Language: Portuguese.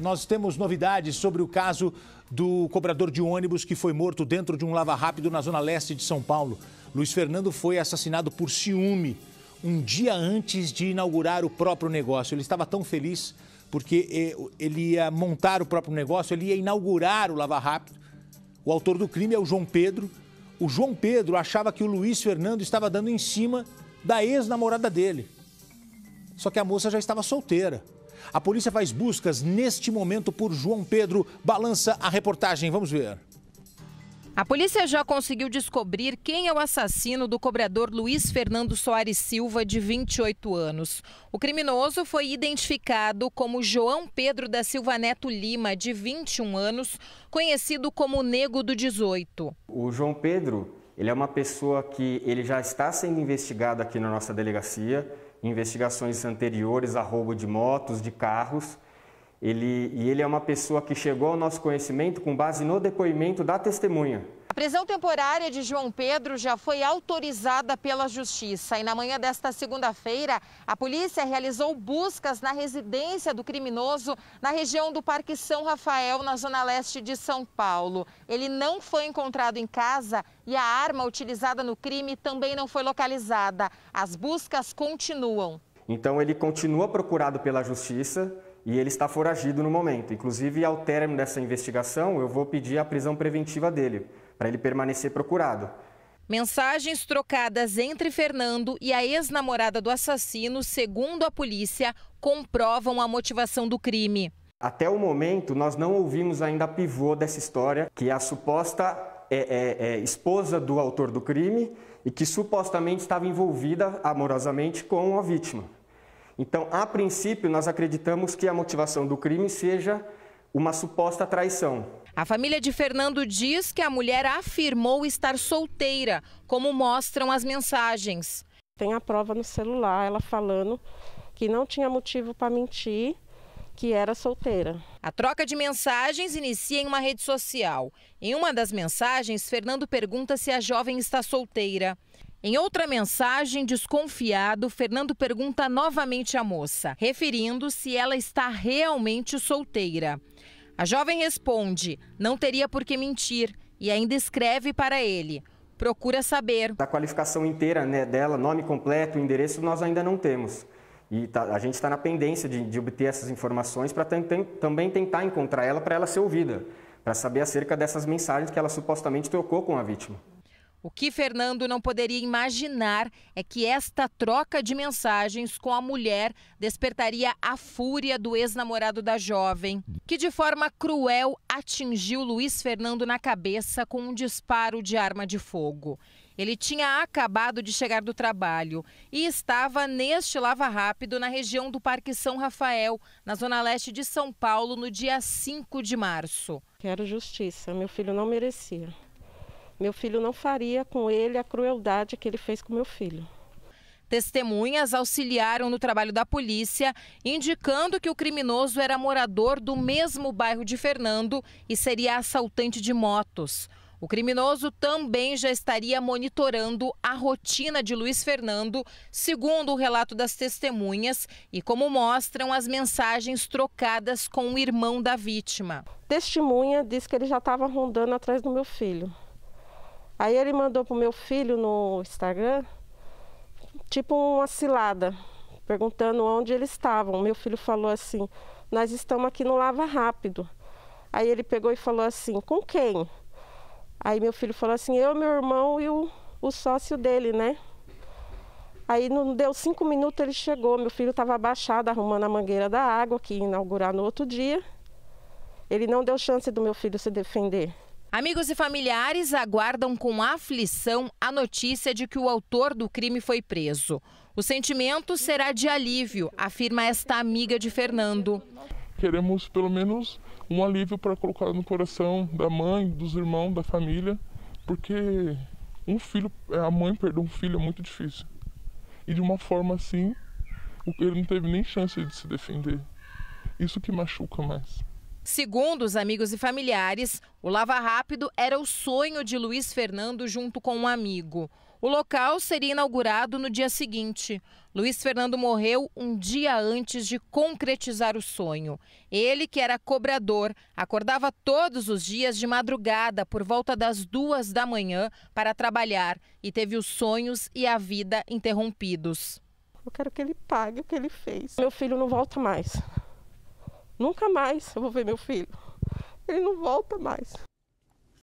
nós temos novidades sobre o caso do cobrador de ônibus que foi morto dentro de um lava-rápido na zona leste de São Paulo. Luiz Fernando foi assassinado por ciúme um dia antes de inaugurar o próprio negócio. Ele estava tão feliz porque eh, ele ia montar o próprio negócio, ele ia inaugurar o Lava Rápido. O autor do crime é o João Pedro. O João Pedro achava que o Luiz Fernando estava dando em cima da ex-namorada dele. Só que a moça já estava solteira. A polícia faz buscas neste momento por João Pedro. Balança a reportagem, vamos ver. A polícia já conseguiu descobrir quem é o assassino do cobrador Luiz Fernando Soares Silva, de 28 anos. O criminoso foi identificado como João Pedro da Silva Neto Lima, de 21 anos, conhecido como Nego do 18. O João Pedro, ele é uma pessoa que ele já está sendo investigado aqui na nossa delegacia investigações anteriores a roubo de motos, de carros. Ele, e ele é uma pessoa que chegou ao nosso conhecimento com base no depoimento da testemunha. A prisão temporária de João Pedro já foi autorizada pela Justiça e na manhã desta segunda-feira, a polícia realizou buscas na residência do criminoso na região do Parque São Rafael, na zona leste de São Paulo. Ele não foi encontrado em casa e a arma utilizada no crime também não foi localizada. As buscas continuam. Então ele continua procurado pela Justiça e ele está foragido no momento. Inclusive, ao término dessa investigação, eu vou pedir a prisão preventiva dele para ele permanecer procurado. Mensagens trocadas entre Fernando e a ex-namorada do assassino, segundo a polícia, comprovam a motivação do crime. Até o momento, nós não ouvimos ainda a pivô dessa história, que é a suposta é, é, é, esposa do autor do crime e que supostamente estava envolvida amorosamente com a vítima. Então, a princípio, nós acreditamos que a motivação do crime seja uma suposta traição. A família de Fernando diz que a mulher afirmou estar solteira, como mostram as mensagens. Tem a prova no celular, ela falando que não tinha motivo para mentir, que era solteira. A troca de mensagens inicia em uma rede social. Em uma das mensagens, Fernando pergunta se a jovem está solteira. Em outra mensagem, desconfiado, Fernando pergunta novamente à moça, referindo se ela está realmente solteira. A jovem responde: não teria por que mentir e ainda escreve para ele. Procura saber. A qualificação inteira né, dela, nome completo, endereço, nós ainda não temos. E tá, a gente está na pendência de, de, obter essas informações para também tentar encontrar ela para ela ser ouvida, para saber acerca dessas mensagens que ela supostamente trocou com a vítima. O que Fernando não poderia imaginar é que esta troca de mensagens com a mulher despertaria a fúria do ex-namorado da jovem, que de forma cruel atingiu Luiz Fernando na cabeça com um disparo de arma de fogo. Ele tinha acabado de chegar do trabalho e estava neste lava rápido na região do Parque São Rafael, na zona leste de São Paulo, no dia 5 de março. Quero justiça, meu filho não merecia. Meu filho não faria com ele a crueldade que ele fez com meu filho. Testemunhas auxiliaram no trabalho da polícia, indicando que o criminoso era morador do mesmo bairro de Fernando e seria assaltante de motos. O criminoso também já estaria monitorando a rotina de Luiz Fernando, segundo o relato das testemunhas e como mostram as mensagens trocadas com o irmão da vítima. Testemunha diz que ele já estava rondando atrás do meu filho. Aí ele mandou pro meu filho no Instagram, tipo uma cilada, perguntando onde eles estavam. Meu filho falou assim: Nós estamos aqui no Lava Rápido. Aí ele pegou e falou assim: Com quem? Aí meu filho falou assim: Eu, meu irmão e o, o sócio dele, né? Aí não deu cinco minutos, ele chegou. Meu filho estava abaixado, arrumando a mangueira da água, que ia inaugurar no outro dia. Ele não deu chance do meu filho se defender. Amigos e familiares aguardam com aflição a notícia de que o autor do crime foi preso. O sentimento será de alívio, afirma esta amiga de Fernando. Queremos pelo menos um alívio para colocar no coração da mãe, dos irmãos, da família, porque um filho, a mãe perder um filho é muito difícil. E de uma forma assim, ele não teve nem chance de se defender. Isso que machuca mais. Segundo os amigos e familiares, o Lava Rápido era o sonho de Luiz Fernando junto com um amigo. O local seria inaugurado no dia seguinte. Luiz Fernando morreu um dia antes de concretizar o sonho. Ele, que era cobrador, acordava todos os dias de madrugada, por volta das duas da manhã, para trabalhar e teve os sonhos e a vida interrompidos. Eu quero que ele pague o que ele fez. Meu filho não volta mais. Nunca mais eu vou ver meu filho. Ele não volta mais.